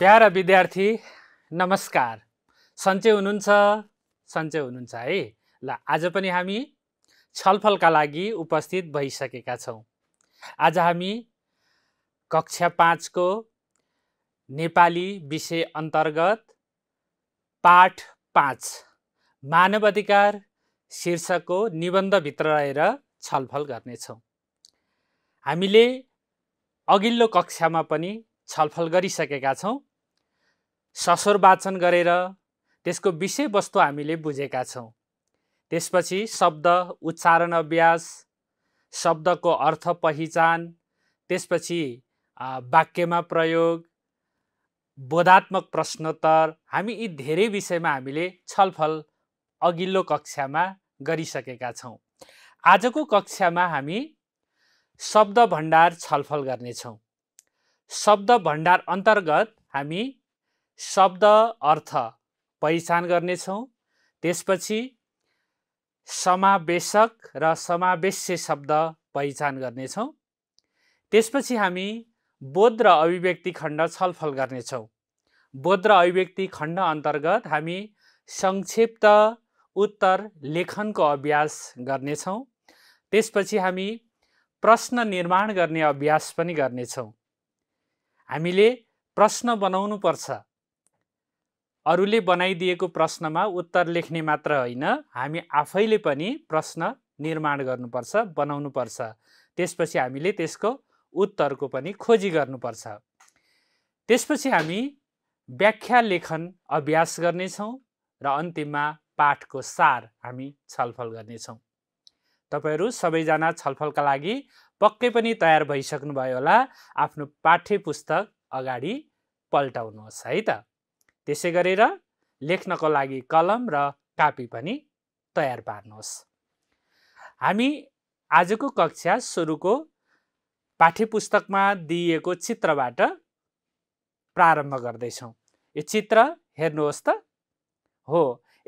para विद्यार्थी नमस्कार सन्चै हुनुहुन्छ सन्चै हुनुहुन्छ है ल आज पनि हामी छलफलका लागि उपस्थित भइसकेका छौँ आज हामी कक्षा पाँचको नेपाली विषय अन्तर्गत पाठ पाँच मानव अधिकार शीर्षकको निबन्धभित्र रहेर छलफल गर्नेछौँ हामीले अघिल्लो कक्षामा पनि छलफल गरिसकेका छौँ ससुर वाचन गरेर त्यसको विषयवस्तु हामीले बुझेका छौँ त्यसपछि शब्द उच्चारण अभ्यास शब्दको अर्थ पहिचान त्यसपछि वाक्यमा प्रयोग बोधात्मक प्रश्नोत्तर हामी यी धेरै विषयमा हामीले छलफल अघिल्लो कक्षामा गरिसकेका छौँ आजको कक्षामा हामी शब्द भण्डार छलफल गर्नेछौँ शब्द भण्डार अन्तर्गत हामी शब्द अर्थ पहिचान गर्नेछौँ त्यसपछि समावेशक र समावेश्य शब्द पहिचान गर्नेछौँ त्यसपछि हामी बोध र अभिव्यक्ति खण्ड छलफल गर्नेछौँ बोध र अभिव्यक्ति खण्ड अन्तर्गत हामी संक्षिप्त उत्तर लेखनको अभ्यास गर्नेछौँ त्यसपछि हामी प्रश्न निर्माण गर्ने अभ्यास पनि गर्नेछौँ हामीले प्रश्न बनाउनुपर्छ अरूले बनाइदिएको प्रश्नमा उत्तर लेख्ने मात्र होइन हामी आफैले पनि प्रश्न निर्माण गर्नुपर्छ बनाउनुपर्छ त्यसपछि हामीले त्यसको उत्तरको पनि खोजी गर्नुपर्छ त्यसपछि हामी व्याख्या लेखन अभ्यास गर्नेछौँ र अन्तिममा पाठको सार हामी छलफल गर्नेछौँ तपाईँहरू सबैजना छलफलका लागि पक्कै पनि तयार भइसक्नुभयो होला आफ्नो पाठ्य पुस्तक अगाडि पल्टाउनुहोस् है त त्यसै गरेर लेख्नको लागि कलम र कापी पनि तयार पार्नुहोस् हामी आजको कक्षा सुरुको पाठ्यपुस्तकमा दिइएको चित्रबाट प्रारम्भ गर्दैछौँ यो चित्र हेर्नुहोस् त हो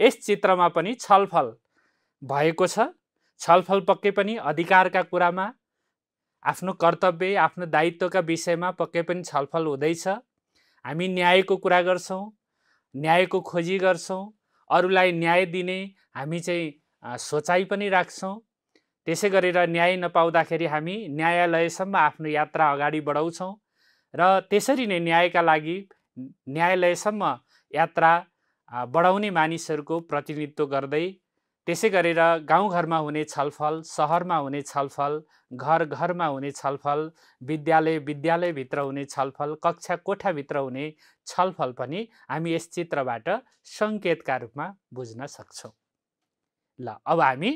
यस चित्रमा पनि छलफल भएको छ छलफल पक्कै पनि अधिकारका कुरामा आफ्नो कर्तव्य आफ्नो दायित्वका विषयमा पक्कै पनि छलफल हुँदैछ हामी न्यायको कुरा गर्छौँ न्यायको खोजी गर्छौँ अरूलाई न्याय दिने हामी चाहिँ सोचाइ पनि राख्छौँ त्यसै गरेर न्याय नपाउँदाखेरि हामी न्यायालयसम्म आफ्नो यात्रा अगाडि बढाउँछौँ र त्यसरी नै न्यायका लागि न्यायालयसम्म यात्रा बढाउने मानिसहरूको प्रतिनिधित्व गर्दै त्यसै गरेर गाउँघरमा हुने छलफल सहरमा हुने छलफल घर घरमा हुने छलफल विद्यालय विद्यालयभित्र हुने छलफल कक्षा कोठाभित्र हुने छलफल पनि हामी यस चित्रबाट सङ्केतका रूपमा बुझ्न सक्छौँ ल अब हामी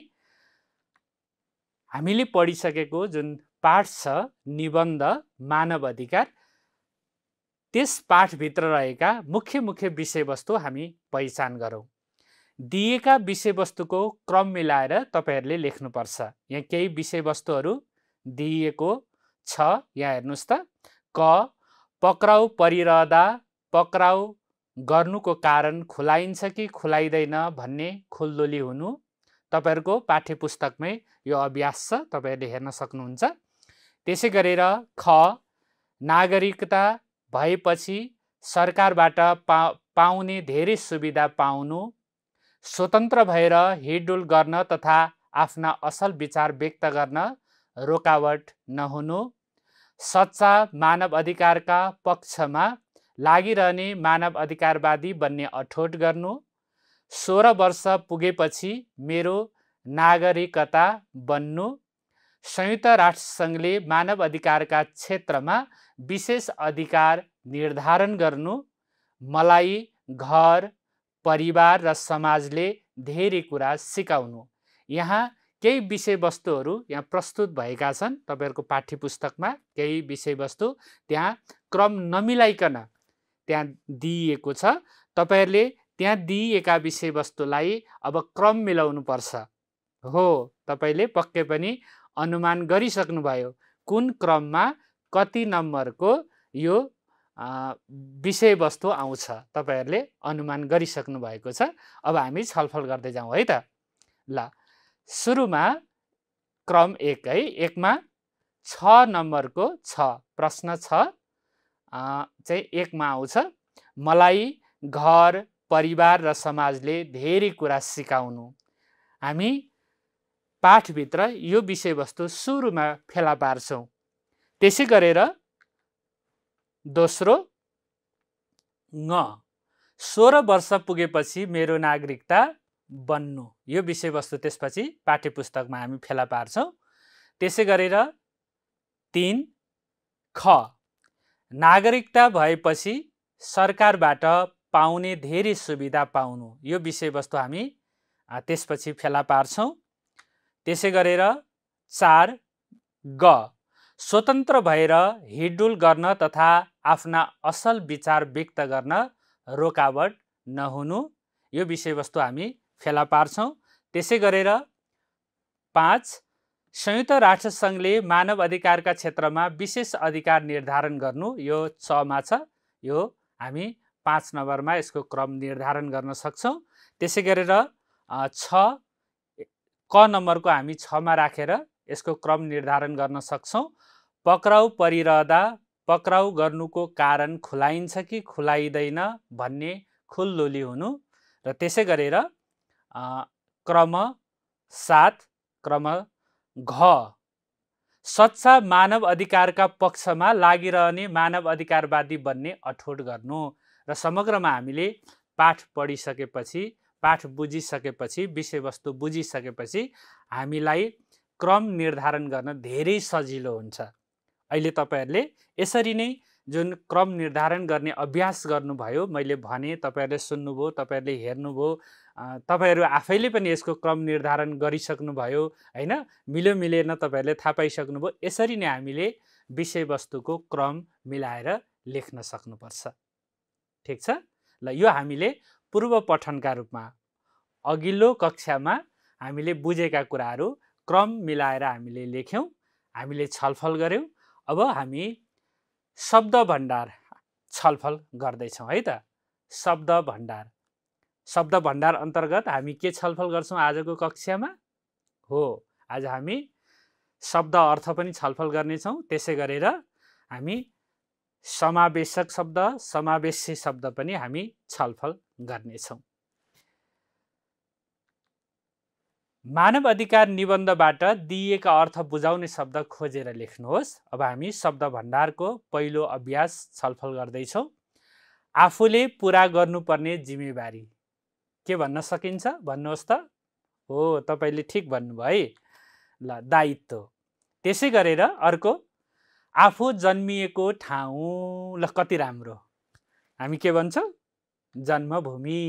हामीले पढिसकेको जुन पाठ छ निबन्ध मानव अधिकार त्यस पाठभित्र रहेका मुख्य मुख्य विषयवस्तु हामी पहिचान गरौँ दिएका विषयवस्तुको क्रम मिलाएर तपाईँहरूले लेख्नुपर्छ यहाँ केही विषयवस्तुहरू दिइएको छ यहाँ हेर्नुहोस् त क पक्राउ परिरहँदा पक्राउ गर्नुको कारण खुलाइन्छ कि खुलाइँदैन भन्ने खुल्दोली हुनु तपाईँहरूको पाठ्य पुस्तकमै यो अभ्यास छ तपाईँहरूले हेर्न सक्नुहुन्छ त्यसै गरेर ख नागरिकता भएपछि सरकारबाट पा पाउने धेरै सुविधा पाउनु स्वतन्त्र भएर हिडुल गर्न तथा आफ्ना असल विचार व्यक्त गर्न रोकावट नहुनु सच्चा मानव अधिकारका पक्षमा लागिरहने मानव अधिकारवादी बन्ने अठोट गर्नु सोह्र वर्ष पुगेपछि मेरो नागरिकता बन्नु संयुक्त राष्ट्रसङ्घले मानव अधिकारका क्षेत्रमा विशेष अधिकार निर्धारण गर्नु मलाई घर परिवार र समाजले धेरै कुरा सिकाउनु यहाँ केही विषयवस्तुहरू यहाँ प्रस्तुत भएका छन् तपाईँहरूको पाठ्य पुस्तकमा केही विषयवस्तु त्यहाँ क्रम नमिलाइकन त्यहाँ दिइएको छ तपाईँहरूले त्यहाँ दिइएका विषयवस्तुलाई अब क्रम मिलाउनु पर्छ हो तपाईँले पक्कै पनि अनुमान गरिसक्नुभयो कुन क्रममा कति नम्बरको यो विषयवस्तु आउँछ तपाईँहरूले अनुमान गरिसक्नु भएको छ अब हामी छलफल गर्दै जाउँ है त ल सुरुमा क्रम एक है एकमा छ नम्बरको छ प्रश्न छ चाहिँ एकमा आउँछ मलाई घर परिवार र समाजले धेरै कुरा सिकाउनु हामी पाठभित्र यो विषयवस्तु सुरुमा फेला पार्छौँ त्यसै गरेर दोस्रो ङ सोह्र वर्ष पुगेपछि मेरो नागरिकता बन्नु यो विषयवस्तु त्यसपछि पाठ्य पुस्तकमा हामी फेला पार्छौँ त्यसै गरेर तिन ख नागरिकता भएपछि सरकारबाट पाउने धेरै सुविधा पाउनु यो विषयवस्तु हामी त्यसपछि फेला पार्छौँ त्यसै गरेर चार ग स्वतन्त्र भएर हिडुल गर्न तथा आफ्ना असल विचार व्यक्त गर्न रोकावट नहुनु यो विषयवस्तु हामी फेला पार्छौँ त्यसै गरेर पाँच संयुक्त राष्ट्रसङ्घले मानव अधिकारका क्षेत्रमा विशेष अधिकार निर्धारण गर्नु यो छमा छ यो हामी पाँच नम्बरमा यसको क्रम निर्धारण गर्न सक्छौँ त्यसै गरेर छ क नम्बरको हामी छमा राखेर यसको क्रम निर्धारण गर्न सक्छौँ पक्राउ परिरहँदा पक्राउ गर्नुको कारण खुलाइन्छ कि खुलाइँदैन भन्ने खुल्लोली हुनु र त्यसै गरेर क्रम सात क्रम घ सच्चा मानव अधिकारका पक्षमा लागिरहने मानव अधिकारवादी बन्ने अठोट गर्नु र समग्रमा हामीले पाठ पढिसकेपछि पाठ बुझिसकेपछि विषयवस्तु बुझिसकेपछि हामीलाई क्रम निर्धारण गर्न धेरै सजिलो हुन्छ अहिले तपाईँहरूले यसरी नै जुन क्रम निर्धारण गर्ने अभ्यास गर्नुभयो मैले भने तपाईँहरूले सुन्नुभयो तपाईँहरूले हेर्नुभयो तपाईँहरू आफैले पनि यसको क्रम निर्धारण गरिसक्नुभयो होइन मिल्यो मिलेन तपाईँहरूले थाहा पाइसक्नुभयो यसरी नै हामीले विषयवस्तुको क्रम मिलाएर लेख्न सक्नुपर्छ ठिक छ ल यो हामीले पूर्व पठनका रूपमा अघिल्लो कक्षामा हामीले बुझेका कुराहरू क्रम मिलाएर हामीले लेख्यौँ हामीले छलफल गऱ्यौँ अब हामी शब्द भण्डार छलफल गर्दैछौँ है त शब्द भण्डार शब्द भण्डार अन्तर्गत हामी के छलफल गर्छौँ आजको कक्षामा हो आज हामी शब्द अर्थ पनि छलफल गर्नेछौँ त्यसै गरेर हामी समावेशक शब्द समावेशी शब्द पनि हामी छलफल गर्नेछौँ मानव अधिकार निबन्धबाट दिइएका अर्थ बुझाउने शब्द खोजेर लेख्नुहोस् अब हामी शब्द भण्डारको पहिलो अभ्यास छलफल गर्दैछौँ आफूले पुरा गर्नुपर्ने जिम्मेवारी के भन्न सकिन्छ भन्नुहोस् त हो तपाईँले ठिक भन्नुभयो है ल दायित्व त्यसै गरेर अर्को आफू जन्मिएको ठाउँ ल कति राम्रो हामी के भन्छौँ जन्मभूमि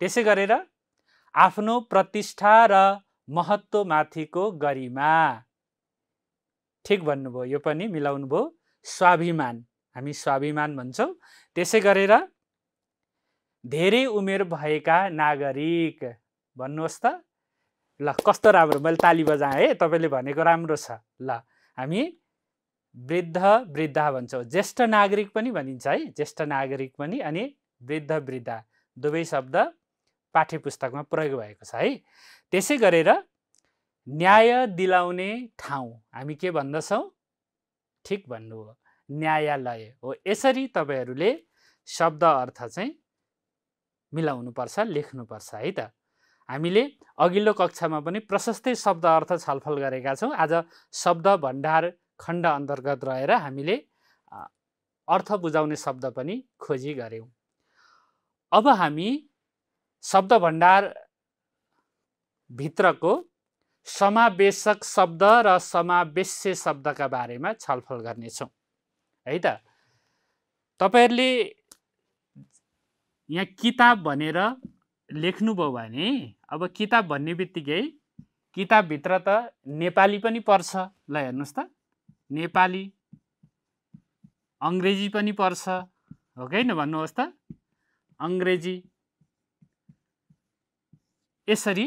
त्यसै गरेर आफ्नो प्रतिष्ठा र महत्त्वमाथिको गरिमा ठिक भन्नुभयो यो पनि मिलाउनु भयो स्वाभिमान हामी स्वाभिमान भन्छौँ त्यसै गरेर धेरै उमेर भएका नागरिक भन्नुहोस् त ल कस्तो राम्रो मैले ताली बजाएँ है तपाईँले भनेको राम्रो छ ल हामी वृद्ध वृद्धा भन्छौँ ज्येष्ठ नागरिक पनि भनिन्छ है ज्येष्ठ नागरिक पनि अनि वृद्ध वृद्धा दुवै शब्द पाठ्य पुस्तकमा प्रयोग भएको छ है त्यसै गरेर न्याय दिलाउने ठाउँ हामी के भन्दछौँ ठिक भन्नु हो न्यायालय हो यसरी तपाईँहरूले शब्द अर्थ चाहिँ मिलाउनुपर्छ लेख्नुपर्छ है त हामीले अघिल्लो कक्षामा पनि प्रशस्तै शब्द अर्थ छलफल गरेका छौँ आज शब्द भण्डार खण्ड अन्तर्गत रहेर हामीले अर्थ बुझाउने शब्द पनि खोजी गऱ्यौँ अब हामी शब्द भण्डार भित्रको समावेशक शब्द र समावेश्य शब्दका बारेमा छलफल गर्नेछौँ है त तपाईँहरूले यहाँ किताब भनेर लेख्नुभयो भने अब किताब भन्ने बित्तिकै किताबभित्र त नेपाली पनि पर्छ ल हेर्नुहोस् त नेपाली अङ्ग्रेजी पनि पर्छ हो कि न भन्नुहोस् त अङ्ग्रेजी यसरी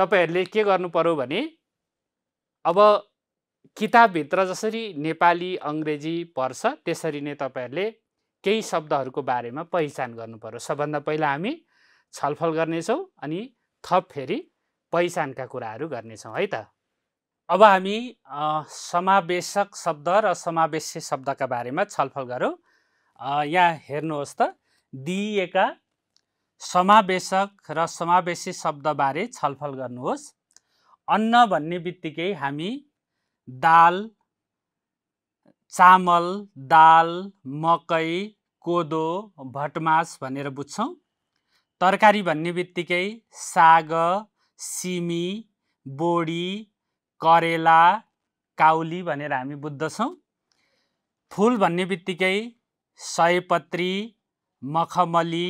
तपाईँहरूले के गर्नु पऱ्यो भने अब किताबभित्र जसरी नेपाली अङ्ग्रेजी पर्छ त्यसरी नै तपाईँहरूले केही शब्दहरूको बारेमा पहिचान गर्नु पऱ्यो सबभन्दा पहिला हामी छलफल गर्नेछौँ अनि थप फेरि पहिचानका कुराहरू गर्नेछौँ है त अब हामी समावेशक शब्द र समावेशी शब्दका बारेमा छलफल गरौँ यहाँ हेर्नुहोस् त दिइएका समावेशक र समावेशी शब्दबारे छलफल गर्नुहोस् अन्न भन्ने बित्तिकै हामी दाल चामल दाल मकै कोदो भटमास भनेर बुझ्छौँ तरकारी भन्ने बित्तिकै साग सिमी बोडी करेला काउली भनेर हामी बुझ्दछौँ फुल भन्ने बित्तिकै सयपत्री मखमली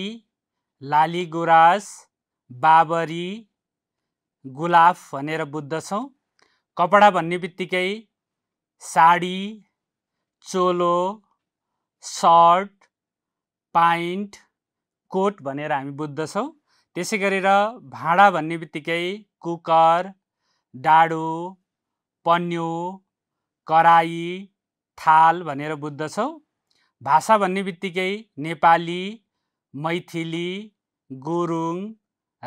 लाली गुरास बाबरी गुलाफ भनेर बुझ्दछौँ कपडा भन्ने बित्तिकै साडी चोलो सर्ट पाइन्ट कोट भनेर हामी बुझ्दछौँ त्यसै गरेर भाँडा भन्ने बित्तिकै कुकर डाडो पन्यो कराई थाल भनेर बुझ्दछौँ भाषा भन्ने बित्तिकै नेपाली मैथिली गुरुङ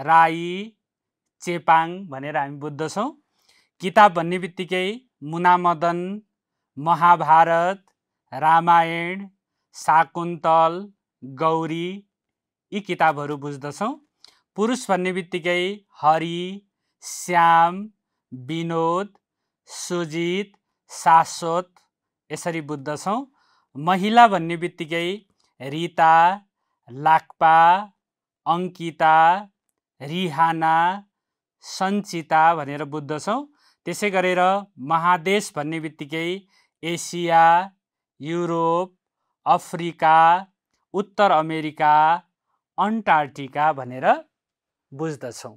राई चेपाङ भनेर हामी बुझ्दछौँ किताब भन्ने बित्तिकै मुनामदन महाभारत रामायण शाकुन्तल गौरी यी किताबहरू बुझ्दछौँ पुरुष भन्ने बित्तिकै हरि श्याम विनोद सुजित शाश्वत यसरी बुझ्दछौँ महिला भन्ने बित्तिकै रिता लाक्पा अङ्किता रिहाना सञ्चिता भनेर बुझ्दछौँ त्यसै गरेर महादेश भन्ने बित्तिकै एसिया युरोप अफ्रिका उत्तर अमेरिका अन्टार्क्टिका भनेर बुझ्दछौँ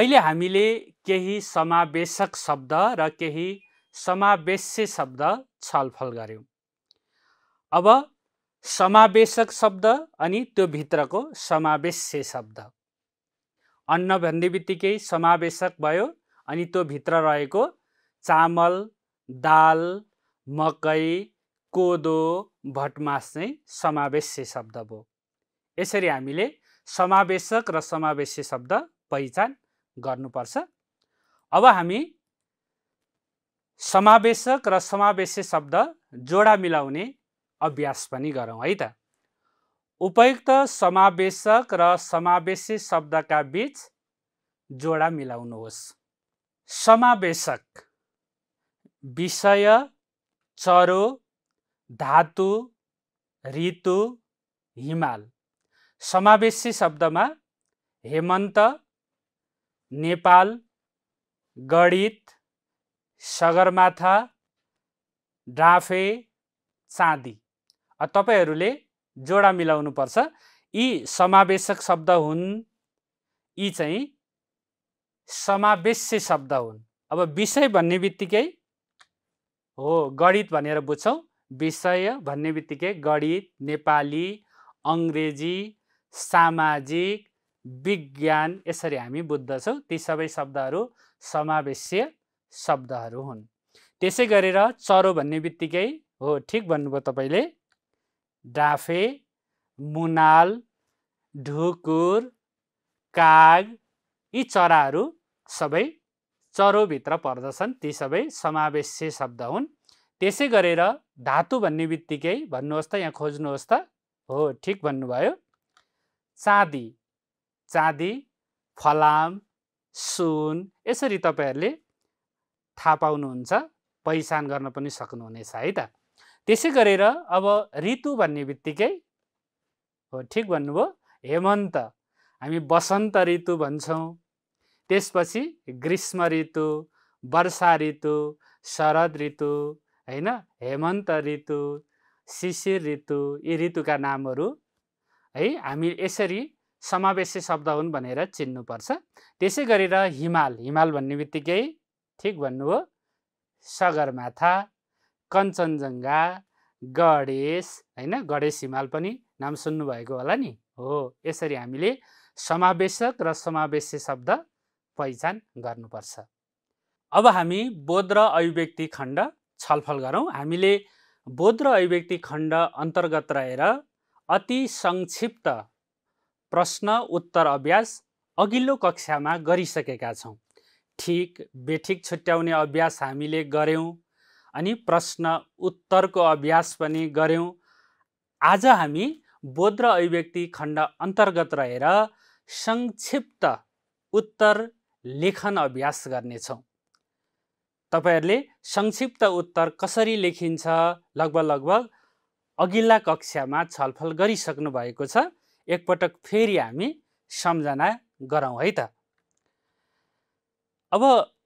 अहिले हामीले केही समावेशक शब्द र केही समावेश्य शब्द छलफल गऱ्यौँ अब समावेशक शब्द अनि त्यो भित्रको समावेश्य शब्द अन्न भन्ने बित्तिकै समावेशक भयो अनि त्यो भित्र रहेको चामल दाल मकै कोदो भटमास चाहिँ समावेश्य शब्द भयो यसरी हामीले समावेशक र समावेश्य शब्द पहिचान गर्नुपर्छ अब हामी समावेशक र समावेश्य शब्द जोडा मिलाउने अभ्यास पनि गरौँ है त उपयुक्त समावेशक र समावेशी शब्दका बिच जोडा मिलाउनुहोस् समावेशक विषय चरो धातु ऋतु हिमाल समावेशी शब्दमा हेमन्त नेपाल गणित सगरमाथा ड्राफे चाँदी तपाईँहरूले जोडा मिलाउनु पर्छ यी समावेशक शब्द हुन् यी चाहिँ समावेश्य शब्द हुन् अब विषय भन्ने बित्तिकै हो गणित भनेर बुझ्छौँ विषय भन्ने बित्तिकै गणित नेपाली अङ्ग्रेजी सामाजिक विज्ञान यसरी हामी बुझ्दछौँ ती सबै शब्दहरू समावेश्य शब्दहरू हुन् त्यसै गरेर चरो भन्ने बित्तिकै हो ठिक भन्नुभयो तपाईँले डाफे मुनाल ढुकुर काग यी चराहरू सबै चरोभित्र पर्दछन् ती सबै समावेश्य शब्द हुन् त्यसै गरेर धातु भन्ने बित्तिकै भन्नुहोस् त यहाँ खोज्नुहोस् त हो ठिक भन्नुभयो चाँदी चाँदी फलाम सुन यसरी तपाईँहरूले थाहा पाउनुहुन्छ पहिचान गर्न पनि सक्नुहुनेछ है त त्यसै गरेर अब ऋतु भन्ने बित्तिकै हो ठिक भन्नुभयो हेमन्त हामी बसन्त ऋतु भन्छौँ त्यसपछि ग्रीष्म ऋतु वर्षा ऋतु शरद ऋतु होइन हेमन्त ऋतु शिशिर ऋतु यी ऋतुका नामहरू है हामी यसरी समावेशी शब्द हुन् भनेर चिन्नुपर्छ त्यसै गरेर हिमाल हिमाल भन्ने बित्तिकै ठिक भन्नुभयो सगरमाथा कञ्चनजङ्घा गणेश होइन गणेश हिमाल पनि नाम सुन्नुभएको होला नि हो यसरी हामीले समावेशक र समावेशी शब्द पहिचान गर्नुपर्छ अब हामी बोध र अभिव्यक्ति खण्ड छलफल गरौँ हामीले बोध र अभिव्यक्ति खण्ड अन्तर्गत रहेर अति संक्षिप्त प्रश्न उत्तर अभ्यास अघिल्लो कक्षामा गरिसकेका छौँ ठिक बेठिक छुट्याउने अभ्यास हामीले गऱ्यौँ अनि प्रश्न उत्तरको अभ्यास पनि गऱ्यौँ आज हामी बोध र अभिव्यक्ति खण्ड अन्तर्गत रहेर संक्षिप्त उत्तर लेखन अभ्यास गर्नेछौँ तपाईँहरूले संक्षिप्त उत्तर कसरी लेखिन्छ लगभग लगभग अघिल्ला कक्षामा छलफल गरिसक्नु भएको छ एकपटक फेरि हामी सम्झना गरौँ है त अब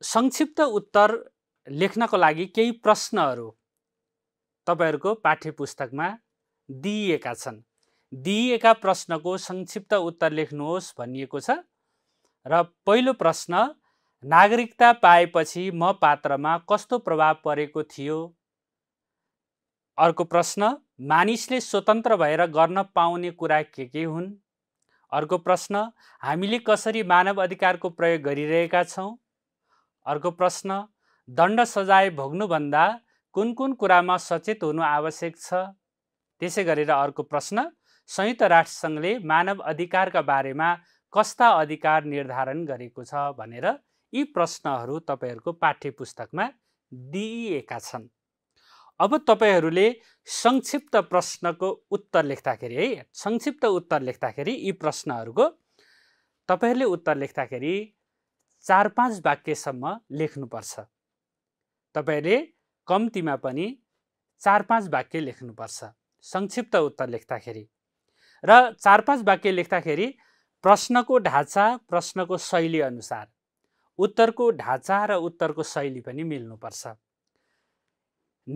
संक्षिप्त उत्तर लेख्नको लागि केही प्रश्नहरू तपाईँहरूको पाठ्य पुस्तकमा दिइएका छन् दिइएका प्रश्नको संक्षिप्त उत्तर लेख्नुहोस् भनिएको छ र पहिलो प्रश्न नागरिकता पाएपछि म पात्रमा कस्तो प्रभाव परेको थियो अर्को प्रश्न मानिसले स्वतन्त्र भएर गर्न पाउने कुरा के के हुन् अर्को प्रश्न हामीले कसरी मानव अधिकारको प्रयोग गरिरहेका छौँ अर्को प्रश्न दण्ड सजाय भोग्नुभन्दा कुन कुन कुरामा सचेत हुनु आवश्यक छ त्यसै गरेर अर्को प्रश्न संयुक्त राष्ट्रसङ्घले मानव अधिकारका बारेमा कस्ता अधिकार निर्धारण गरेको छ भनेर यी प्रश्नहरू तपाईँहरूको पाठ्य पुस्तकमा दिइएका छन् अब तपाईँहरूले संक्षिप्त प्रश्नको उत्तर लेख्दाखेरि है संक्षिप्त उत्तर लेख्दाखेरि यी प्रश्नहरूको तपाईँहरूले उत्तर लेख्दाखेरि चार पाँच वाक्यसम्म लेख्नुपर्छ तपाईँले कम्तीमा पनि चार पाँच वाक्य लेख्नुपर्छ संक्षिप्त उत्तर लेख्दाखेरि र चार पाँच वाक्य लेख्दाखेरि प्रश्नको ढाँचा प्रश्नको शैली अनुसार उत्तरको ढाँचा र उत्तरको शैली पनि मिल्नुपर्छ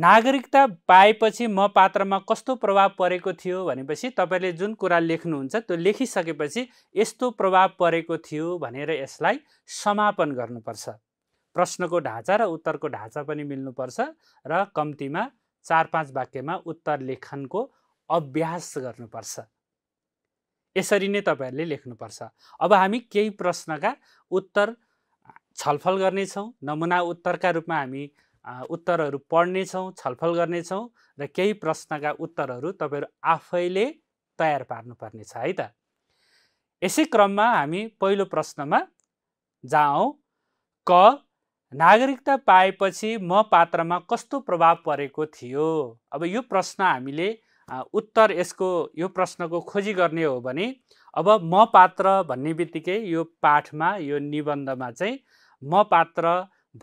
नागरिकता पाएपछि म पात्रमा कस्तो प्रभाव परेको थियो भनेपछि तपाईँले जुन कुरा लेख्नुहुन्छ त्यो लेखिसकेपछि यस्तो प्रभाव परेको थियो भनेर यसलाई समापन गर्नुपर्छ प्रश्नको ढाँचा र उत्तरको ढाँचा पनि मिल्नुपर्छ र कम्तीमा चार पाँच वाक्यमा उत्तर लेखनको अभ्यास गर्नुपर्छ यसरी नै तपाईँहरूले लेख्नुपर्छ अब हामी केही प्रश्नका उत्तर छलफल गर्नेछौँ नमुना उत्तरका रूपमा हामी उत्तरहरू पढ्नेछौँ छलफल गर्नेछौँ र केही प्रश्नका उत्तरहरू तपाईँहरू आफैले तयार पार्नुपर्नेछ है त यसै क्रममा हामी पहिलो प्रश्नमा जाउँ क नागरिकता पाएपछि म पात्रमा कस्तो प्रभाव परेको थियो अब यो प्रश्न हामीले उत्तर यसको यो प्रश्नको खोजी गर्ने हो भने अब म पात्र भन्ने बित्तिकै यो पाठमा यो निबन्धमा चाहिँ म पात्र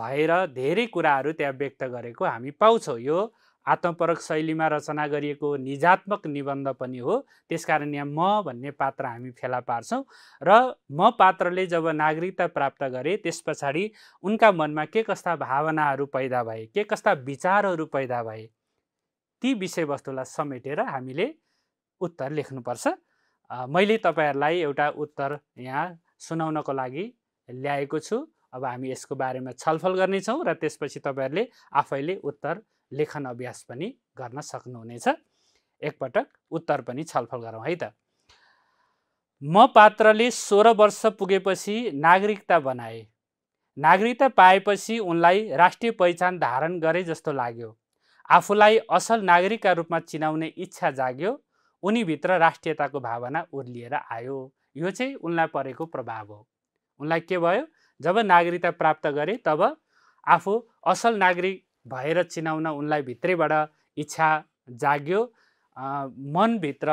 भएर धेरै कुराहरू त्यहाँ व्यक्त गरेको हामी पाउँछौँ यो आत्मपरक शैलीमा रचना गरिएको निजात्मक निबन्ध पनि हो त्यसकारण यहाँ म भन्ने पात्र हामी फेला पार्छौँ र म पात्रले जब नागरिकता प्राप्त गरे त्यस पछाडि उनका मनमा के कस्ता भावनाहरू पैदा भए के कस्ता विचारहरू पैदा भए ती विषयवस्तुलाई समेटेर हामीले उत्तर लेख्नुपर्छ मैले तपाईँहरूलाई एउटा उत्तर यहाँ सुनाउनको लागि ल्याएको छु अब हामी यसको बारेमा छलफल गर्नेछौँ र त्यसपछि तपाईँहरूले आफैले उत्तर लेखन अभ्यास पनि गर्न सक्नुहुनेछ एकपटक उत्तर पनि छलफल गरौँ है त म पात्रले सोह्र वर्ष पुगेपछि नागरिकता बनाए नागरिकता पाएपछि उनलाई राष्ट्रिय पहिचान धारण गरे जस्तो लाग्यो आफूलाई असल नागरिकका रूपमा चिनाउने इच्छा जाग्यो उनीभित्र राष्ट्रियताको भावना उर्लिएर आयो यो चाहिँ उनलाई परेको प्रभाव हो उनलाई के भयो जब नागरिकता प्राप्त गरे तब आफू असल नागरिक भएर चिनाउन उनलाई भित्रैबाट इच्छा जाग्यो मनभित्र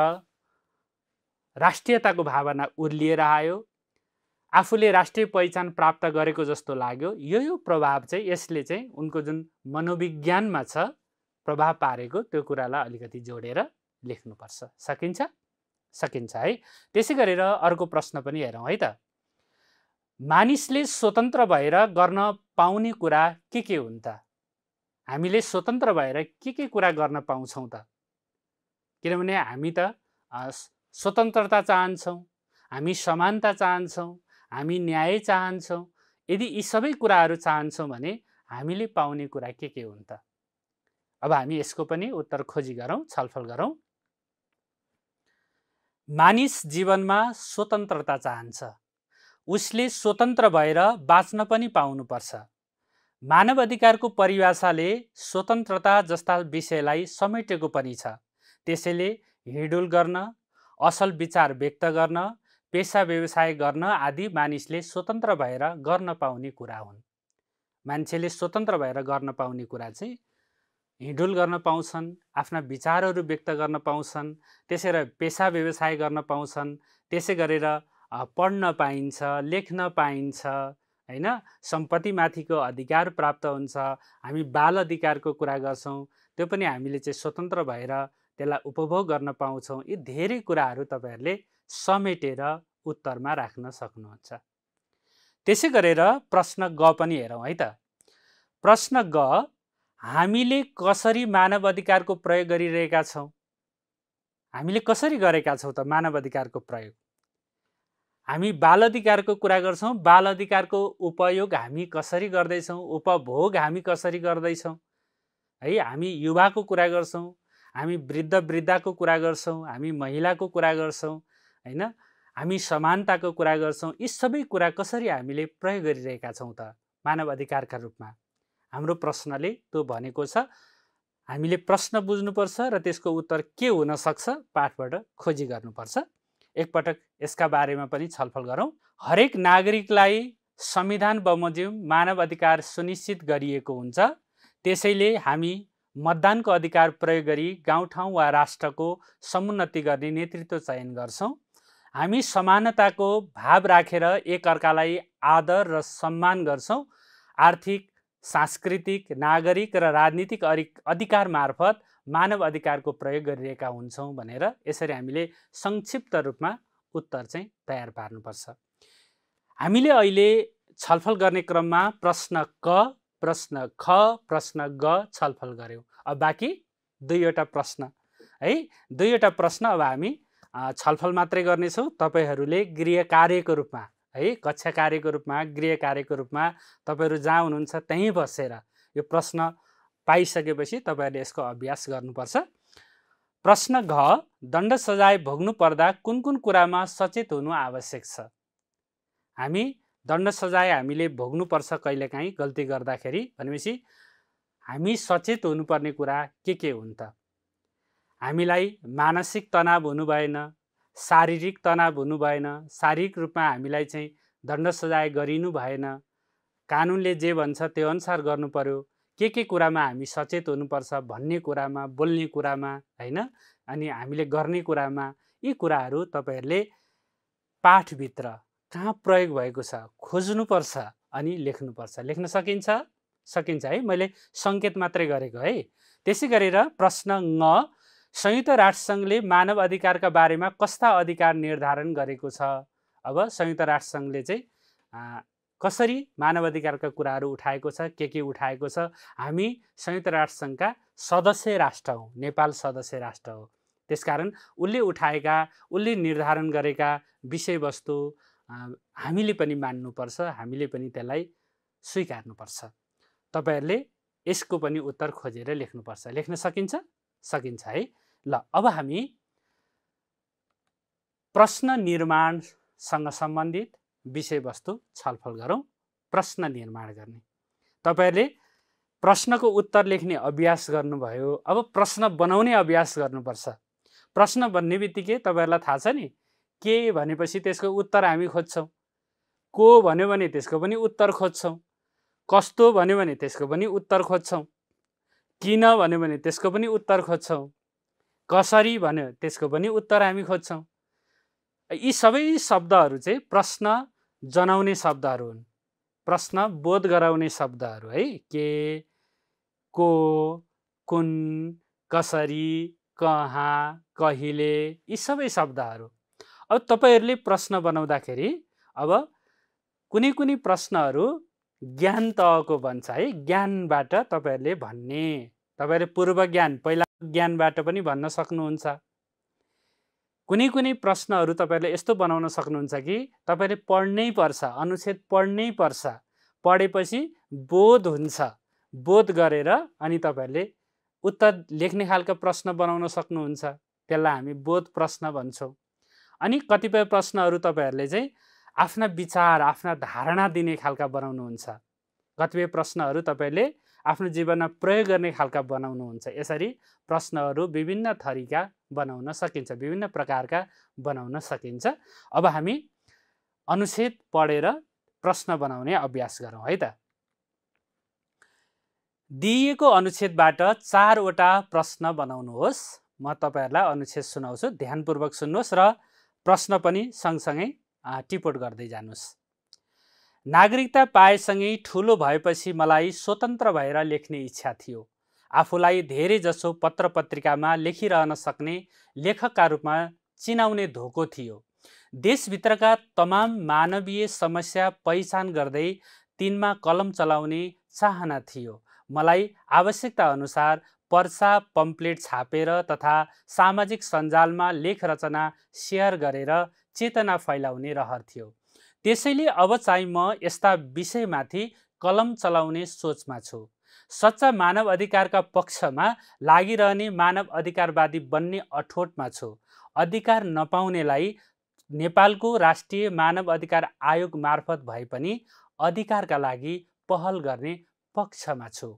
राष्ट्रियताको भावना उर्लिएर आयो आफूले राष्ट्रिय पहिचान प्राप्त गरेको जस्तो लाग्यो यो यो प्रभाव चाहिँ यसले चाहिँ उनको जुन मनोविज्ञानमा छ प्रभाव पारेको त्यो कुरालाई अलिकति जोडेर लेख्नुपर्छ सकिन्छ सकिन्छ है त्यसै गरेर अर्को प्रश्न पनि हेरौँ है त मानिसले स्वतन्त्र भएर गर्न पाउने कुरा के के हुन् त हामीले स्वतन्त्र भएर के के कुरा गर्न पाउँछौँ त किनभने हामी त स्वतन्त्रता चाहन्छौँ हामी समानता चाहन्छौँ हामी न्याय चाहन्छौँ यदि यी सबै कुराहरू चाहन्छौँ भने हामीले पाउने कुरा के के हुन् त अब हामी यसको पनि उत्तर खोजी गरौँ छलफल गरौँ मानिस जीवनमा स्वतन्त्रता चाहन्छ उसले स्वतन्त्र भएर बाँच्न पनि पाउनुपर्छ मानव अधिकारको परिभाषाले स्वतन्त्रता जस्ता विषयलाई समेटेको पनि छ त्यसैले हिडुल गर्न असल विचार व्यक्त गर्न पेसा व्यवसाय गर्न आदि मानिसले स्वतन्त्र भएर गर्न पाउने कुरा हुन् मान्छेले स्वतन्त्र भएर गर्न पाउने कुरा चाहिँ हिँडुल गर्न पाउँछन् आफ्ना विचारहरू व्यक्त गर्न पाउँछन् त्यसै पेसा व्यवसाय गर्न पाउँछन् त्यसै गरेर पढ्न पाइन्छ लेख्न पाइन्छ होइन सम्पत्तिमाथिको अधिकार प्राप्त हुन्छ हामी बाल अधिकारको कुरा गर्छौँ त्यो पनि हामीले चाहिँ स्वतन्त्र भएर त्यसलाई उपभोग गर्न पाउँछौँ यी धेरै कुराहरू तपाईँहरूले समेटेर उत्तरमा राख्न सक्नुहुन्छ त्यसै गरेर प्रश्न ग पनि हेरौँ है त प्रश्न ग हामीले कसरी मानव अधिकारको प्रयोग गरिरहेका छौँ हामीले कसरी गरेका छौँ त मानव अधिकारको प्रयोग हामी बाल अधिकारको कुरा गर्छौँ बाल अधिकारको उपयोग हामी कसरी गर्दैछौँ उपभोग हामी कसरी गर्दैछौँ है हामी युवाको कुरा गर्छौँ हामी वृद्ध वृद्धाको कुरा गर्छौँ हामी महिलाको कुरा गर्छौँ होइन हामी समानताको कुरा गर्छौँ यी सबै कुरा कसरी हामीले प्रयोग गरिरहेका छौँ त मानव अधिकारका रूपमा हाम्रो प्रश्नले त्यो भनेको छ हामीले प्रश्न बुझ्नुपर्छ र त्यसको उत्तर के हुनसक्छ पाठबाट खोजी गर्नुपर्छ एकपटक यसका बारेमा पनि छलफल गरौँ हरेक नागरिकलाई संविधान बमोजिम मानव अधिकार सुनिश्चित गरिएको हुन्छ त्यसैले हामी मतदानको अधिकार प्रयोग गरी गाउँठाउँ वा राष्ट्रको समुन्नति गर्ने नेतृत्व चयन गर्छौँ हामी समानताको भाव राखेर एकअर्कालाई आदर र सम्मान गर्छौँ आर्थिक सांस्कृतिक नागरिक र राजनीतिक अधिकार मार्फत मानव अधिकारको प्रयोग गरिरहेका हुन्छौँ भनेर यसरी हामीले संक्षिप्त रूपमा उत्तर चाहिँ तयार पार्नुपर्छ हामीले अहिले छलफल गर्ने क्रममा प्रश्न क प्रश्न ख प्रश्न ग छलफल गऱ्यौँ अब बाँकी दुईवटा प्रश्न है दुईवटा प्रश्न अब हामी छलफल मात्रै गर्नेछौँ तपाईँहरूले गृह कार्यको रूपमा है कक्षा कार्यको रूपमा गृह कार्यको रूपमा तपाईँहरू जहाँ हुनुहुन्छ त्यहीँ बसेर यो प्रश्न पाइसकेपछि तपाईँहरूले यसको अभ्यास गर्नुपर्छ प्रश्न घ दण्ड सजाय भोग्नु पर्दा कुन कुन कुरामा सचेत हुनु आवश्यक छ हामी दण्ड सजाय हामीले भोग्नुपर्छ कहिलेकाहीँ गल्ती गर्दाखेरि भनेपछि हामी सचेत हुनुपर्ने कुरा के के हुन् त हामीलाई मानसिक तनाव हुनु भएन शारीरिक तनाव हुनु भएन शारीरिक रूपमा हामीलाई चाहिँ दण्ड सजाय गरिनु भएन कानुनले जे भन्छ त्यो अनुसार गर्नु पऱ्यो के के कुरामा हामी सचेत हुनुपर्छ भन्ने कुरामा बोल्ने कुरामा होइन अनि हामीले गर्ने कुरामा यी कुराहरू तपाईँहरूले पाठभित्र कहाँ प्रयोग भएको छ खोज्नुपर्छ अनि लेख्नुपर्छ लेख्न सकिन्छ सकिन्छ है मैले सङ्केत मात्रै गरेको है त्यसै गरेर प्रश्न ङ संयुक्त राष्ट्रसङ्घले मानव अधिकारका बारेमा कस्ता अधिकार निर्धारण गरेको छ अब संयुक्त राष्ट्रसङ्घले चाहिँ कसरी मानवाधिकारका कुराहरू उठाएको छ के के उठाएको छ हामी संयुक्त राष्ट्रसङ्घका सदस्य राष्ट्र हौँ नेपाल सदस्य राष्ट्र हो त्यसकारण उसले उठाएका उसले निर्धारण गरेका विषयवस्तु हामीले पनि मान्नुपर्छ हामीले पनि त्यसलाई स्वीकार्नुपर्छ तपाईँहरूले यसको पनि उत्तर खोजेर लेख्नुपर्छ लेख्न सकिन्छ सकिन्छ है ल अब हामी प्रश्न निर्माणसँग सम्बन्धित विषयवस्तु छलफल गरौँ प्रश्न निर्माण गर्ने तपाईँहरूले प्रश्नको उत्तर लेख्ने अभ्यास गर्नुभयो अब प्रश्न बनाउने अभ्यास गर्नुपर्छ प्रश्न भन्ने बित्तिकै तपाईँहरूलाई थाहा छ नि के भनेपछि त्यसको उत्तर हामी खोज्छौँ को भन्यो भने त्यसको पनि उत्तर खोज्छौँ कस्तो भन्यो भने त्यसको पनि उत्तर खोज्छौँ किन भन्यो भने त्यसको पनि उत्तर खोज्छौँ कसरी भन्यो त्यसको पनि उत्तर हामी खोज्छौँ यी सबै शब्दहरू चाहिँ प्रश्न जनाउने शब्दहरू हुन् प्रश्न बोध गराउने शब्दहरू है के को कुन कसरी कहाँ कहिले यी सबै शब्दहरू अब तपाईँहरूले प्रश्न बनाउँदाखेरि अब कुनै कुनै प्रश्नहरू ज्ञान तहको भन्छ है ज्ञानबाट तपाईँहरूले भन्ने तपाईँहरूले पूर्व ज्ञान पहिला ज्ञानबाट पनि भन्न सक्नुहुन्छ कुनै कुनै प्रश्नहरू तपाईँहरूले यस्तो बनाउन सक्नुहुन्छ कि तपाईँले पढ्नै पर्छ अनुच्छेद पढ्नै पर्छ पढेपछि बोध हुन्छ बोध गरेर अनि तपाईँहरूले उत्तर लेख्ने खालको प्रश्न बनाउन सक्नुहुन्छ त्यसलाई हामी बोध प्रश्न भन्छौँ अनि कतिपय प्रश्नहरू तपाईँहरूले चाहिँ आफ्ना विचार आफ्ना धारणा दिने खालका बनाउनुहुन्छ कतिपय प्रश्नहरू तपाईँले आफ्नो जीवनमा प्रयोग गर्ने खालका बनाउनुहुन्छ यसरी प्रश्नहरू विभिन्न थरीका बनाउन सकिन्छ विभिन्न प्रकारका बनाउन सकिन्छ अब हामी अनुच्छेद पढेर प्रश्न बनाउने अभ्यास गरौँ है त दिइएको अनुच्छेदबाट चारवटा प्रश्न बनाउनुहोस् म तपाईँहरूलाई अनुच्छेद सुनाउँछु ध्यानपूर्वक सुन्नुहोस् र प्रश्न पनि सँगसँगै टिपोट गर्दै जानुहोस् नागरिकता पाएसँगै ठुलो भएपछि मलाई स्वतन्त्र भएर लेख्ने इच्छा थियो आफूलाई धेरैजसो पत्र पत्रिकामा लेखिरहन सक्ने लेखकका रूपमा चिनाउने धोको थियो देशभित्रका तमाम मानवीय समस्या पहिचान गर्दै तिनमा कलम चलाउने चाहना थियो मलाई आवश्यकता अनुसार पर्सा पम्प्लेट छापेर तथा सामाजिक सञ्जालमा लेख रचना सेयर गरेर चेतना फैलाउने रहर थियो त्यसैले अब चाहिँ म यस्ता विषयमाथि कलम चलाउने सोचमा छु सच्चा मानव अधिकारका पक्षमा लागिरहने मानव अधिकारवादी बन्ने अठोटमा छु अधिकार नपाउनेलाई नेपालको राष्ट्रिय मानव अधिकार आयोग मार्फत भए पनि अधिकारका लागि पहल गर्ने पक्षमा छु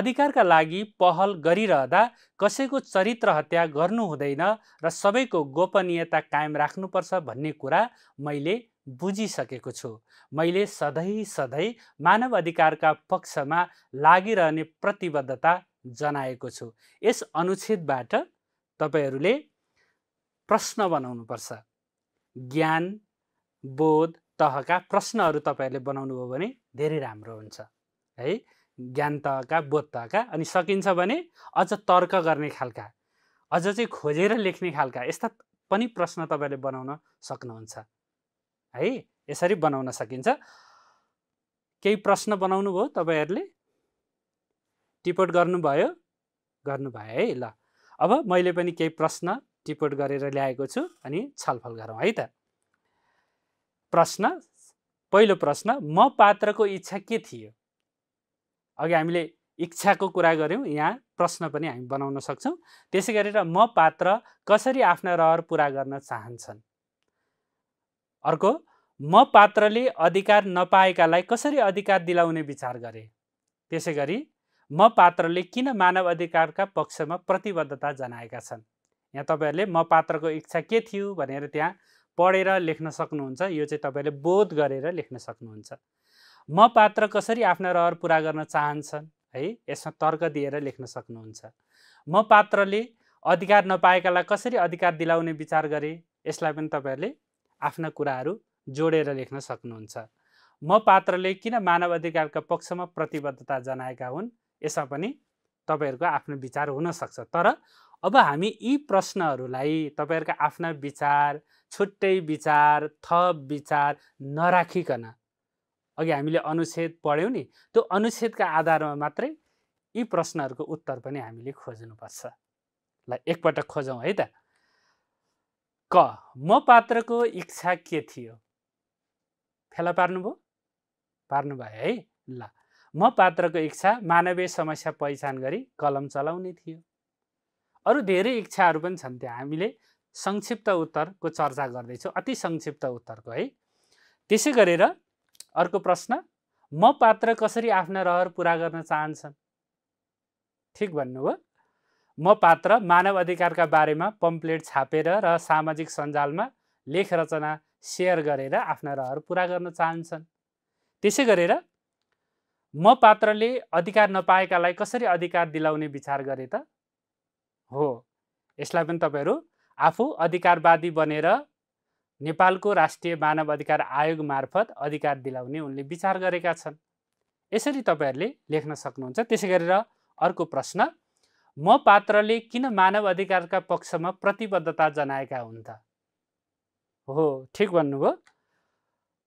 अधिकारका लागि पहल गरिरहँदा कसैको चरित्र हत्या गर्नु हुँदैन र सबैको गोपनीयता कायम राख्नुपर्छ भन्ने कुरा मैले बुझिसकेको छु मैले सधैँ सधैँ मानव अधिकारका पक्षमा लागिरहने प्रतिबद्धता जनाएको छु यस अनुच्छेदबाट तपाईँहरूले प्रश्न बनाउनुपर्छ ज्ञान बोध तहका प्रश्नहरू तपाईँहरूले बनाउनुभयो भने धेरै राम्रो हुन्छ है ज्ञान तहका बोध तहका अनि सकिन्छ भने अझ तर्क गर्ने खालका अझ चाहिँ खोजेर लेख्ने खालका यस्ता पनि प्रश्न तपाईँले बनाउन सक्नुहुन्छ है यसरी बनाउन सकिन्छ केही प्रश्न बनाउनु भयो तपाईँहरूले टिपोट गर्नुभयो गर्नुभयो है ल अब मैले पनि केही प्रश्न टिपोट गरेर ल्याएको छु अनि छलफल गरौँ है त प्रश्न पहिलो प्रश्न म पात्रको इच्छा के थियो अघि हामीले इच्छाको कुरा गऱ्यौँ यहाँ प्रश्न पनि हामी बनाउन सक्छौँ त्यसै गरेर म पात्र कसरी आफ्ना रहर पुरा गर्न चाहन्छन् अर्को म पात्रले अधिकार नपाएकालाई कसरी अधिकार दिलाउने विचार गरे त्यसै गरी म पात्रले किन मानव अधिकारका पक्षमा प्रतिबद्धता जनाएका छन् यहाँ तपाईँहरूले म पात्रको इच्छा के थियो भनेर त्यहाँ पढेर लेख्न सक्नुहुन्छ यो चाहिँ तपाईँले बोध गरेर लेख्न सक्नुहुन्छ म पात्र कसरी आफ्ना रहर पुरा गर्न चाहन्छन् है यसमा तर्क दिएर लेख्न सक्नुहुन्छ म पात्रले अधिकार नपाएकालाई कसरी अधिकार दिलाउने विचार गरे यसलाई पनि तपाईँहरूले आफ्ना कुराहरू जोडेर लेख्न सक्नुहुन्छ म पात्रले किन मानव अधिकारका पक्षमा प्रतिबद्धता जनाएका हुन् यसमा पनि तपाईँहरूको आफ्नो विचार हुनसक्छ तर अब हामी यी प्रश्नहरूलाई तपाईँहरूका आफ्ना विचार छुट्टै विचार थप विचार नराखिकन अघि हामीले अनुच्छेद पढ्यौँ नि त्यो अनुच्छेदका आधारमा मात्रै यी प्रश्नहरूको उत्तर पनि हामीले खोज्नुपर्छ ल एकपटक खोजौँ है त क म पात्रको इच्छा के थियो फेला पार्नुभयो पार्नुभयो है ल म पात्रको इच्छा मानवीय समस्या पहिचान गरी कलम चलाउने थियो अरू धेरै इच्छाहरू पनि छन् त्यहाँ हामीले संक्षिप्त उत्तरको चर्चा गर्दैछौँ अति संक्षिप्त उत्तरको है त्यसै गरेर अर्को प्रश्न म पात्र कसरी आफ्ना रहर पुरा गर्न चाहन्छन् ठिक भन्नुभयो म पात्र मानव अधिकारका बारेमा पम्प्लेट छापेर र सामाजिक सञ्जालमा लेख रचना सेयर गरेर आफ्ना रहर पुरा गर्न चाहन्छन् त्यसै गरेर म पात्रले अधिकार नपाएकालाई कसरी अधिकार दिलाउने विचार गरे त हो यसलाई पनि तपाईँहरू आफू अधिकारवादी बनेर नेपालको राष्ट्रिय मानव अधिकार आयोग मार्फत अधिकार दिलाउने उनले विचार गरेका छन् यसरी तपाईँहरूले लेख्न सक्नुहुन्छ त्यसै गरेर अर्को प्रश्न म पात्रले किन मानव अधिकारका पक्षमा प्रतिबद्धता जनाएका हुन् त हो ठिक भन्नुभयो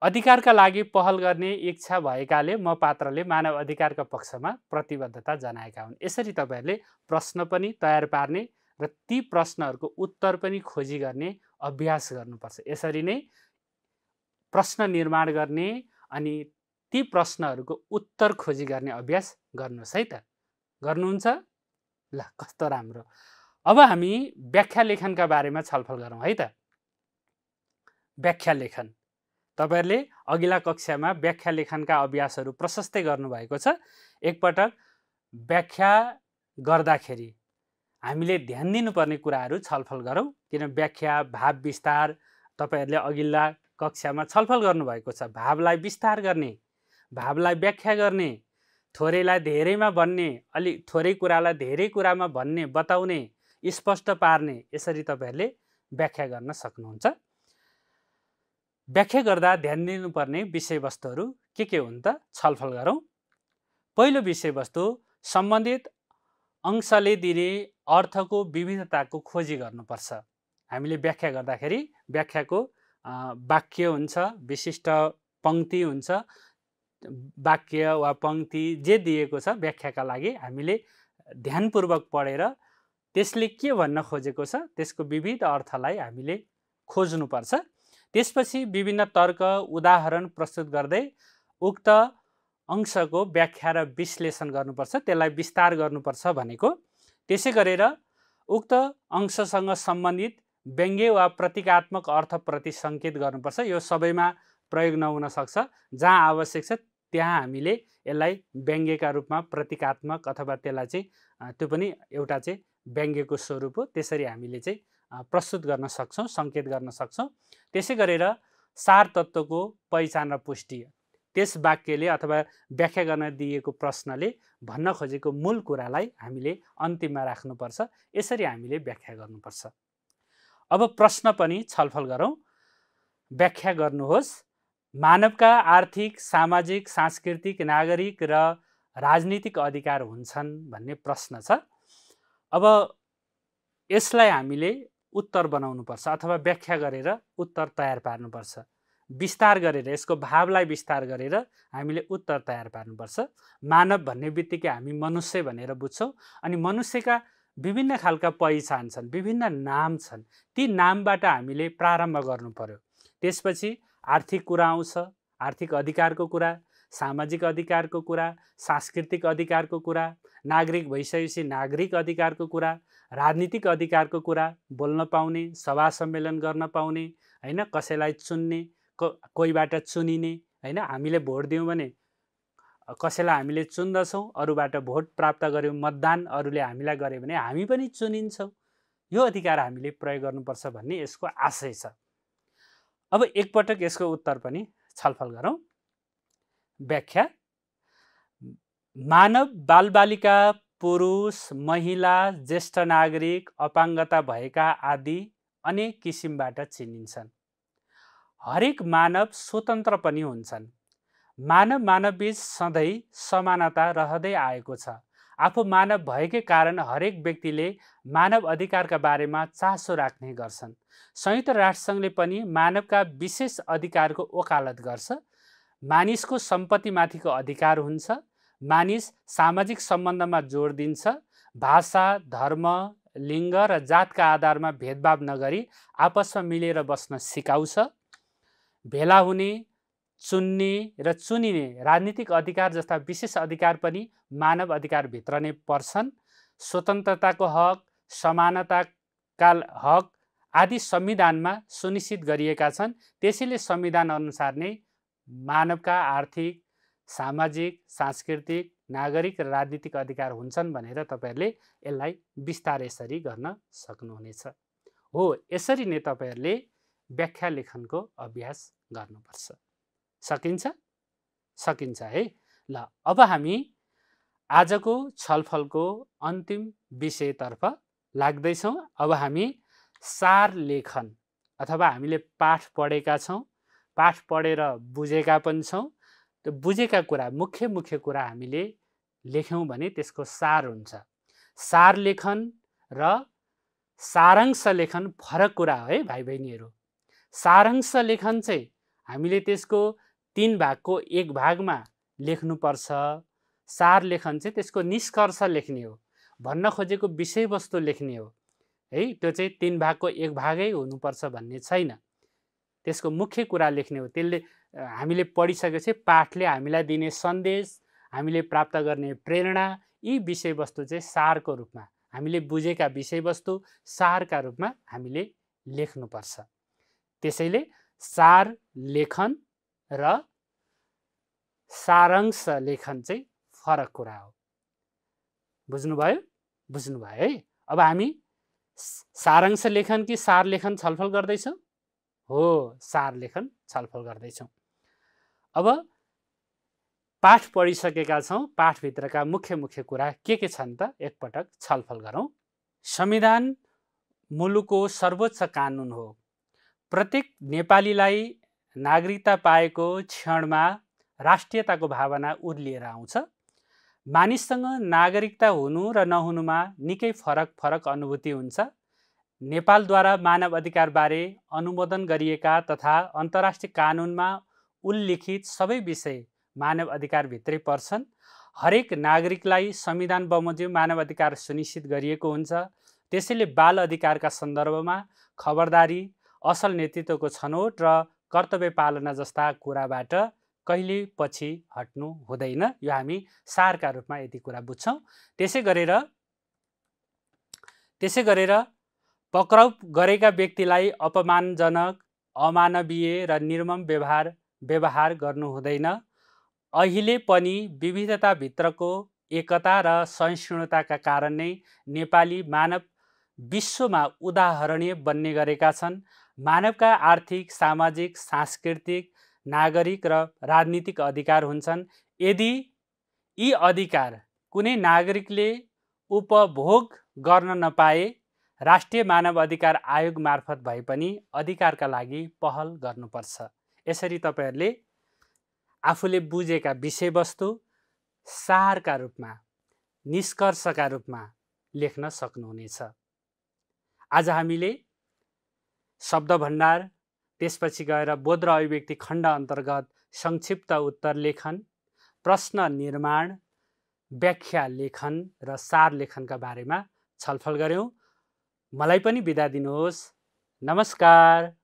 अधिकारका लागि पहल गर्ने इच्छा भएकाले म पात्रले मानव अधिकारका पक्षमा प्रतिबद्धता जनाएका हुन् यसरी तपाईँहरूले प्रश्न पनि तयार पार्ने र ती प्रश्नहरूको उत्तर पनि खोजी गर्ने अभ्यास गर्नुपर्छ यसरी नै प्रश्न निर्माण गर्ने अनि ती प्रश्नहरूको उत्तर खोजी गर्ने अभ्यास गर्नुहोस् है त गर्नुहुन्छ ल कस्तो राम्रो अब हामी व्याख्या लेखनका बारेमा छलफल गरौँ है त व्याख्या लेखन तपाईँहरूले अघिल्ला कक्षामा व्याख्या लेखनका अभ्यासहरू प्रशस्तै गर्नुभएको छ एकपटक व्याख्या गर्दाखेरि हामीले ध्यान दिनुपर्ने कुराहरू छलफल गरौँ किन व्याख्या भाव विस्तार तपाईँहरूले अघिल्ला कक्षामा छलफल गर्नुभएको छ भावलाई विस्तार गर्ने भावलाई व्याख्या गर्ने थोरैलाई धेरैमा भन्ने अलि थोरै कुरालाई धेरै कुरामा भन्ने बताउने स्पष्ट पार्ने यसरी तपाईँहरूले व्याख्या गर्न सक्नुहुन्छ व्याख्या गर्दा ध्यान दिनुपर्ने विषयवस्तुहरू के के हुन् त छलफल गरौँ पहिलो विषयवस्तु सम्बन्धित अंशले दिने अर्थको विविधताको खोजी गर्नुपर्छ हामीले व्याख्या गर्दाखेरि व्याख्याको वाक्य हुन्छ विशिष्ट पङ्क्ति हुन्छ वाक्य वा पङ्क्ति जे दिएको छ व्याख्याका लागि हामीले ध्यानपूर्वक पढेर त्यसले के भन्न खोजेको छ त्यसको विविध अर्थलाई हामीले खोज्नुपर्छ त्यसपछि विभिन्न तर्क उदाहरण प्रस्तुत गर्दै उक्त अंशको व्याख्या र विश्लेषण गर्नुपर्छ त्यसलाई विस्तार गर्नुपर्छ भनेको त्यसै गरेर उक्त अंशसँग सम्बन्धित व्यङ्ग्य वा प्रतीकात्मक अर्थप्रति सङ्केत गर्नुपर्छ यो सबैमा प्रयोग नहुन सक्छ जहाँ आवश्यक छ त्यहाँ हामीले यसलाई व्यङ्ग्यका रूपमा प्रतीकात्मक अथवा त्यसलाई चाहिँ त्यो पनि एउटा चाहिँ व्यङ्ग्यको स्वरूप हो त्यसरी हामीले चाहिँ प्रस्तुत गर्न सक्छौँ सङ्केत गर्न सक्छौँ त्यसै गरेर सार तत्त्वको पहिचान र पुष्टि त्यस वाक्यले अथवा व्याख्या गर्न दिएको प्रश्नले भन्न खोजेको मूल कुरालाई हामीले अन्तिममा राख्नुपर्छ यसरी हामीले व्याख्या गर्नुपर्छ अब प्रश्न पनि छलफल गरौँ व्याख्या गर्नुहोस् मानवका आर्थिक सामाजिक सांस्कृतिक नागरिक र राजनीतिक अधिकार हुन्छन् भन्ने प्रश्न छ अब यसलाई हामीले उत्तर बनाउनुपर्छ अथवा व्याख्या गरेर उत्तर तयार पार्नुपर्छ विस्तार गरेर यसको भावलाई विस्तार गरेर हामीले उत्तर तयार पार्नुपर्छ मानव भन्ने बित्तिकै हामी मनुष्य भनेर बुझ्छौँ अनि मनुष्यका विभिन्न खालका पहिचान छन् विभिन्न नाम छन् ती नामबाट हामीले प्रारम्भ गर्नु पर्यो त्यसपछि आर्थिक कुरा आउँछ आर्थिक अधिकारको कुरा सामाजिक अधिकारको कुरा सांस्कृतिक अधिकारको कुरा नागरिक भइसकेपछि नागरिक अधिकारको कुरा राजनीतिक अधिकारको कुरा बोल्न पाउने सभा सम्मेलन गर्न पाउने होइन कसैलाई चुन्ने को कोहीबाट चुनिने होइन हामीले भोट दियौँ भने कसैलाई हामीले चुन्दछौँ अरूबाट भोट प्राप्त गऱ्यौँ मतदान अरूले हामीलाई गऱ्यो भने हामी पनि चुनिन्छौँ यो अधिकार हामीले प्रयोग गर्नुपर्छ भन्ने यसको आशय छ अब एकपटक यसको उत्तर पनि छलफल गरौँ व्याख्या मानव बालबालिका पुरुष महिला ज्येष्ठ नागरिक अपाङ्गता भएका आदि अनेक किसिमबाट चिनिन्छन् हरेक मानव स्वतन्त्र पनि हुन्छन् मानव मानवबीच सधैँ समानता रहँदै आएको छ आफू मानव भएकै कारण हरेक व्यक्तिले मानव अधिकारका बारेमा चासो राख्ने गर्छन् संयुक्त राष्ट्रसङ्घले पनि मानवका विशेष अधिकारको ओकालत गर्छ मानिसको सम्पत्तिमाथिको अधिकार हुन्छ मानिस सामाजिक सम्बन्धमा जोड दिन्छ भाषा धर्म लिङ्ग र जातका आधारमा भेदभाव नगरी आपसमा मिलेर बस्न सिकाउँछ भेला हुने चुन्ने र चुनिने राजनीतिक अधिकार जस्ता विशेष अधिकार पनि मानव अधिकारभित्र नै पर्छन् स्वतन्त्रताको हक समानताका हक आदि संविधानमा सुनिश्चित गरिएका छन् त्यसैले संविधान अनुसार नै मानवका आर्थिक सामाजिक सांस्कृतिक नागरिक र राजनीतिक अधिकार हुन्छन् भनेर तपाईँहरूले यसलाई बिस्तार यसरी गर्न सक्नुहुनेछ हो यसरी नै तपाईँहरूले व्याख्या लेखनको अभ्यास गर्नुपर्छ सकिन्छ सकिन्छ है ल अब हामी आजको छलफलको अन्तिम विषयतर्फ लाग्दैछौँ अब हामी सार लेखन अथवा हामीले पाठ पढेका छौँ पाठ पढेर बुझेका पनि छौँ त्यो बुझेका कुरा मुख्य मुख्य कुरा हामीले लेख्यौँ भने त्यसको सार हुन्छ सार लेखन र सारांश लेखन फरक कुरा हो है भाइ बहिनीहरू सारांश लेखन चाहिँ हामीले त्यसको तिन भागको एक भागमा लेख्नुपर्छ सार लेखन चाहिँ त्यसको निष्कर्ष लेख्ने हो भन्न खोजेको विषयवस्तु लेख्ने हो है त्यो चाहिँ तिन भागको एक भागै हुनुपर्छ भन्ने छैन त्यसको मुख्य कुरा लेख्ने हो त्यसले हामीले पढिसकेपछि पाठले हामीलाई दिने सन्देश हामीले प्राप्त गर्ने प्रेरणा यी विषयवस्तु चाहिँ सारको रूपमा हामीले बुझेका विषयवस्तु सारका रूपमा हामीले लेख्नुपर्छ त्यसैले सार लेखन र सारांश लेखन चाहिँ फरक कुरा हो बुझ्नुभयो बुझ्नुभयो है अब हामी सारांश लेखन कि सार लेखन छलफल गर्दैछौँ हो सार लेखन छलफल गर्दैछौँ अब पाठ पढिसकेका छौँ पाठभित्रका मुख्य मुख्य कुरा के के छन् त एकपटक छलफल गरौँ संविधान मुलुकको सर्वोच्च कानुन हो प्रत्येक नेपालीलाई नागरिकता पाएको क्षणमा राष्ट्रियताको भावना उर्लिएर आउँछ मानिससँग नागरिकता हुनु र नहुनुमा निकै फरक फरक अनुभूति हुन्छ नेपालद्वारा मानव अधिकारबारे अनुमोदन गरिएका तथा अन्तर्राष्ट्रिय कानुनमा उल्लिखित सबै विषय मानव अधिकारभित्रै पर्छन् हरेक नागरिकलाई संविधान बमोजिम मानव अधिकार सुनिश्चित गरिएको हुन्छ त्यसैले बाल अधिकारका सन्दर्भमा खबरदारी असल नेतृत्वको छनौट र कर्तव्य पालना जस्ता कुराबाट कहिले पछि हट्नु हुँदैन यो हामी सारका रूपमा यति कुरा बुझ्छौँ त्यसै गरेर त्यसै गरेर पक्राउ गरेका व्यक्तिलाई अपमानजनक अमानवीय र निर्मम व्यवहार व्यवहार गर्नु हुँदैन अहिले पनि विविधताभित्रको एकता र सहिष्णुताका कारण नै नेपाली मानव विश्वमा उदाहरणीय बन्ने गरेका छन् मानवका आर्थिक सामाजिक सांस्कृतिक नागरिक र राजनीतिक अधिकार हुन्छन् यदि यी अधिकार कुनै नागरिकले उपभोग गर्न नपाए राष्ट्रिय मानव अधिकार आयोग मार्फत भए पनि अधिकारका लागि पहल गर्नुपर्छ यसरी तपाईँहरूले आफूले बुझेका विषयवस्तु सारका रूपमा निष्कर्षका रूपमा लेख्न सक्नुहुनेछ आज हामीले शब्द भण्डार त्यसपछि गएर बोध र अभिव्यक्ति खण्ड अन्तर्गत संक्षिप्त उत्तर लेखन प्रश्न निर्माण व्याख्या लेखन र सार लेखनका बारेमा छलफल गऱ्यौँ मलाई पनि बिदा दिनुहोस् नमस्कार